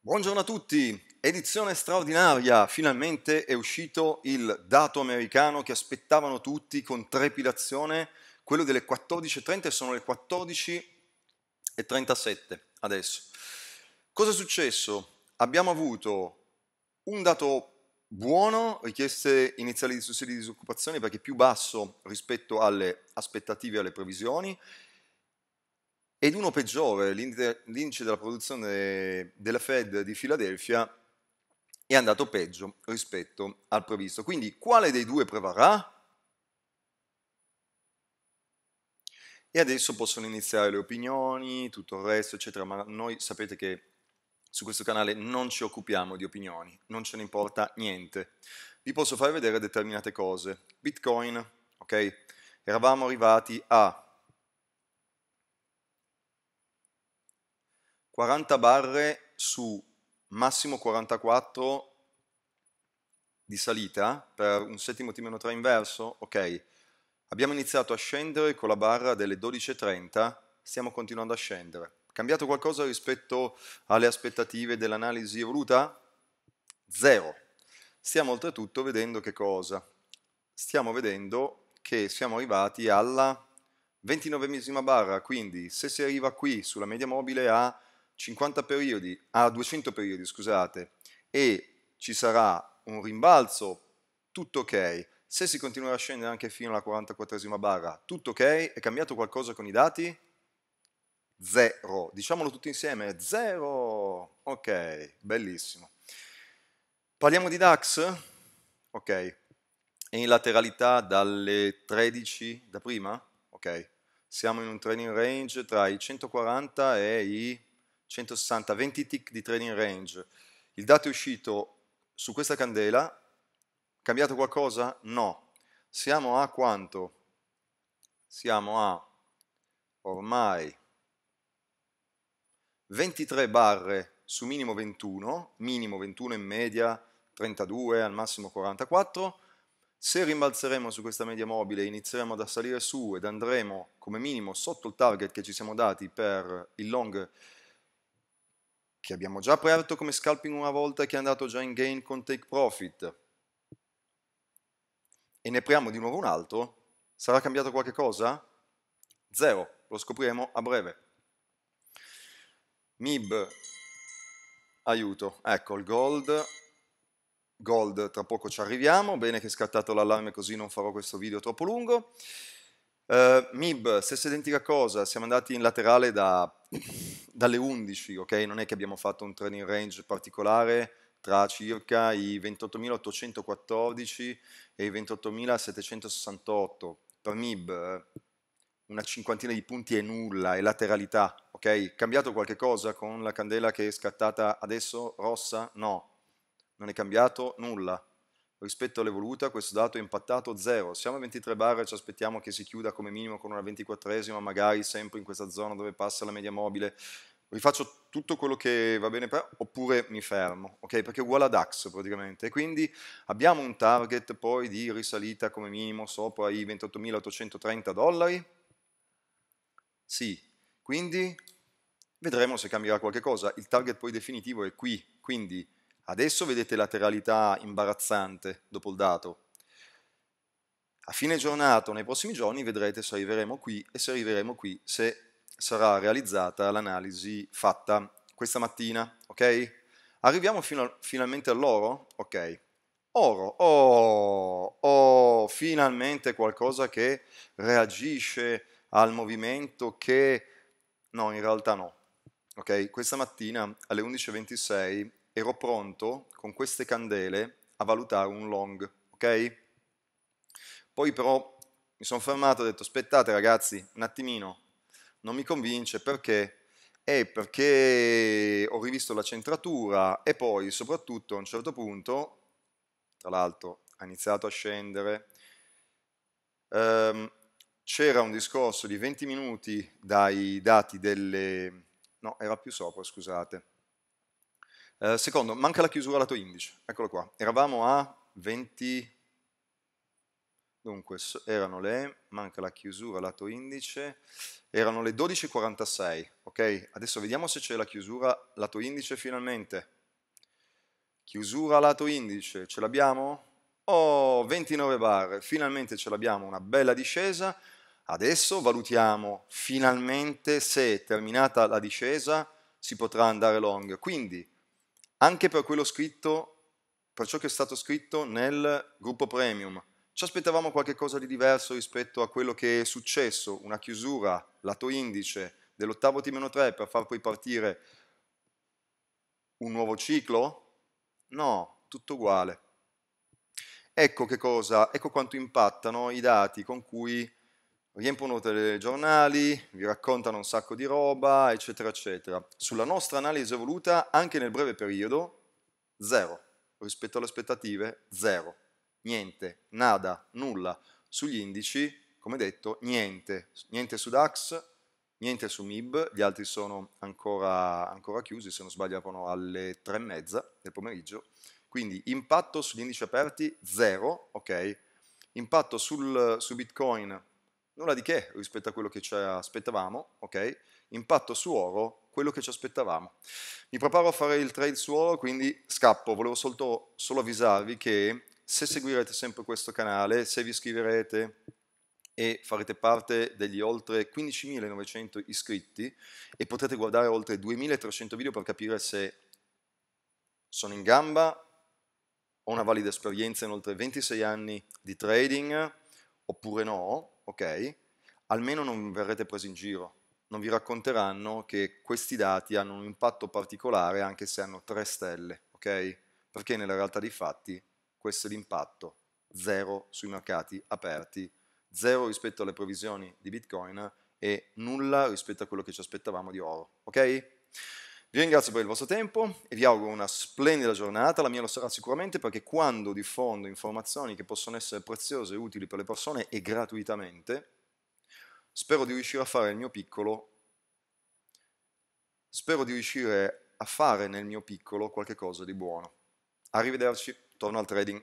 Buongiorno a tutti, edizione straordinaria, finalmente è uscito il dato americano che aspettavano tutti con trepidazione, quello delle 14.30 sono le 14.37 adesso. Cosa è successo? Abbiamo avuto un dato buono, richieste iniziali di sussidi di disoccupazione perché più basso rispetto alle aspettative e alle previsioni ed uno peggiore, l'indice della produzione della Fed di Filadelfia è andato peggio rispetto al previsto. Quindi quale dei due prevarrà? E adesso possono iniziare le opinioni, tutto il resto, eccetera, ma noi sapete che su questo canale non ci occupiamo di opinioni, non ce ne importa niente. Vi posso far vedere determinate cose. Bitcoin, ok? Eravamo arrivati a 40 barre su massimo 44 di salita per un settimo t 3 inverso, ok. Abbiamo iniziato a scendere con la barra delle 12.30, stiamo continuando a scendere. Cambiato qualcosa rispetto alle aspettative dell'analisi evoluta? Zero. Stiamo oltretutto vedendo che cosa? Stiamo vedendo che siamo arrivati alla 29esima barra, quindi se si arriva qui sulla media mobile a 50 periodi, a ah, 200 periodi, scusate, e ci sarà un rimbalzo, tutto ok. Se si continuerà a scendere anche fino alla 44esima barra, tutto ok. È cambiato qualcosa con i dati? Zero. Diciamolo tutti insieme, zero. Ok, bellissimo. Parliamo di DAX? Ok. È in lateralità dalle 13 da prima? Ok. Siamo in un training range tra i 140 e i 160, 20 tick di trading range. Il dato è uscito su questa candela, cambiato qualcosa? No. Siamo a quanto? Siamo a ormai 23 barre su minimo 21, minimo 21 in media 32, al massimo 44. Se rimbalzeremo su questa media mobile, inizieremo ad assalire su ed andremo come minimo sotto il target che ci siamo dati per il long che abbiamo già aperto come scalping una volta che è andato già in gain con take profit e ne apriamo di nuovo un altro, sarà cambiato qualche cosa? Zero, lo scopriremo a breve. MIB, aiuto, ecco il gold, gold tra poco ci arriviamo, bene che è scattato l'allarme così non farò questo video troppo lungo. Uh, Mib, stessa identica cosa, siamo andati in laterale da, dalle 11, ok? Non è che abbiamo fatto un training range particolare tra circa i 28.814 e i 28.768. Per Mib eh, una cinquantina di punti è nulla, è lateralità, ok? Cambiato qualche cosa con la candela che è scattata adesso rossa? No, non è cambiato nulla rispetto all'evoluta questo dato è impattato 0, siamo a 23 bar e ci aspettiamo che si chiuda come minimo con una 24esima, magari sempre in questa zona dove passa la media mobile, rifaccio tutto quello che va bene per, oppure mi fermo, ok? Perché è uguale ad DAX praticamente, e quindi abbiamo un target poi di risalita come minimo sopra i 28.830 dollari? Sì, quindi vedremo se cambierà qualcosa, il target poi definitivo è qui, quindi Adesso vedete lateralità imbarazzante dopo il dato. A fine giornata o nei prossimi giorni vedrete se arriveremo qui e se arriveremo qui se sarà realizzata l'analisi fatta questa mattina, ok? Arriviamo a, finalmente all'oro? Ok. Oro, oh, oh, finalmente qualcosa che reagisce al movimento che... No, in realtà no. Ok, questa mattina alle 11.26 ero pronto con queste candele a valutare un long, ok? Poi però mi sono fermato e ho detto aspettate ragazzi un attimino, non mi convince perché? È perché ho rivisto la centratura e poi soprattutto a un certo punto, tra l'altro ha iniziato a scendere, ehm, c'era un discorso di 20 minuti dai dati delle... no, era più sopra, scusate, eh, secondo, manca la chiusura lato indice, eccolo qua. Eravamo a 20... Dunque, erano le... manca la chiusura lato indice, erano le 12.46, ok? Adesso vediamo se c'è la chiusura lato indice finalmente. Chiusura lato indice, ce l'abbiamo? Oh, 29 bar, finalmente ce l'abbiamo, una bella discesa. Adesso valutiamo finalmente se terminata la discesa si potrà andare long. Quindi anche per quello scritto, per ciò che è stato scritto nel gruppo premium. Ci aspettavamo qualcosa di diverso rispetto a quello che è successo, una chiusura lato indice dell'ottavo T-3 per far poi partire un nuovo ciclo? No, tutto uguale. Ecco che cosa, ecco quanto impattano i dati con cui riempono telegiornali, vi raccontano un sacco di roba, eccetera, eccetera. Sulla nostra analisi evoluta, anche nel breve periodo, zero. Rispetto alle aspettative, zero. Niente, nada, nulla. Sugli indici, come detto, niente. Niente su DAX, niente su MIB, gli altri sono ancora, ancora chiusi, se non sbaglio aprono alle tre e mezza del pomeriggio. Quindi impatto sugli indici aperti, zero, ok. Impatto sul, su Bitcoin, nulla di che rispetto a quello che ci aspettavamo, ok? Impatto su oro, quello che ci aspettavamo. Mi preparo a fare il trade su oro, quindi scappo. Volevo solto, solo avvisarvi che se seguirete sempre questo canale, se vi iscriverete e farete parte degli oltre 15.900 iscritti e potete guardare oltre 2.300 video per capire se sono in gamba, ho una valida esperienza in oltre 26 anni di trading, oppure no, ok? Almeno non verrete presi in giro, non vi racconteranno che questi dati hanno un impatto particolare anche se hanno tre stelle, ok? Perché nella realtà dei fatti questo è l'impatto, zero sui mercati aperti, zero rispetto alle previsioni di Bitcoin e nulla rispetto a quello che ci aspettavamo di oro, ok? Vi ringrazio per il vostro tempo e vi auguro una splendida giornata, la mia lo sarà sicuramente perché quando diffondo informazioni che possono essere preziose e utili per le persone e gratuitamente, spero di riuscire a fare il mio piccolo, spero di riuscire a fare nel mio piccolo qualcosa di buono. Arrivederci, torno al trading.